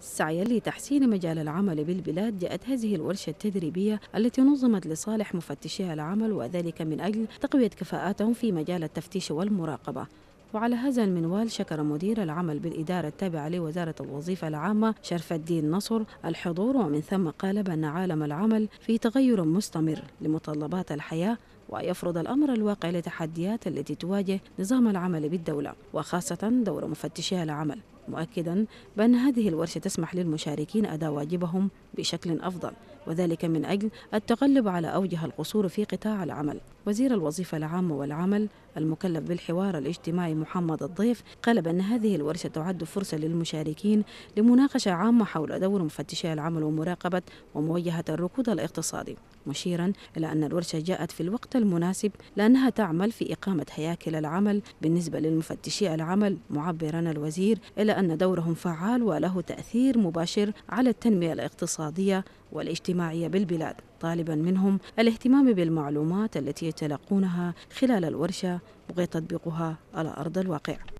سعيا لتحسين مجال العمل بالبلاد جاءت هذه الورشة التدريبية التي نظمت لصالح مفتشي العمل وذلك من أجل تقوية كفاءاتهم في مجال التفتيش والمراقبة وعلى هذا المنوال شكر مدير العمل بالإدارة التابعة لوزارة الوظيفة العامة شرف الدين نصر الحضور ومن ثم قال بأن عالم العمل في تغير مستمر لمتطلبات الحياة ويفرض الأمر الواقع لتحديات التي تواجه نظام العمل بالدولة وخاصة دور مفتشي العمل مؤكدا بأن هذه الورشة تسمح للمشاركين أداء واجبهم بشكل أفضل وذلك من أجل التغلب على أوجه القصور في قطاع العمل وزير الوظيفة العامة والعمل المكلف بالحوار الاجتماعي محمد الضيف قال بأن هذه الورشة تعد فرصة للمشاركين لمناقشة عامة حول دور مفتشي العمل ومراقبة ومواجهة الركود الاقتصادي مشيرا إلى أن الورشة جاءت في الوقت المناسب لأنها تعمل في إقامة هياكل العمل بالنسبة للمفتشي العمل معبرا الوزير إلى أن دورهم فعال وله تأثير مباشر على التنمية الاقتصادية والاجتماعية بالبلاد طالبا منهم الاهتمام بالمعلومات التي يتلقونها خلال الورشة تطبيقها على أرض الواقع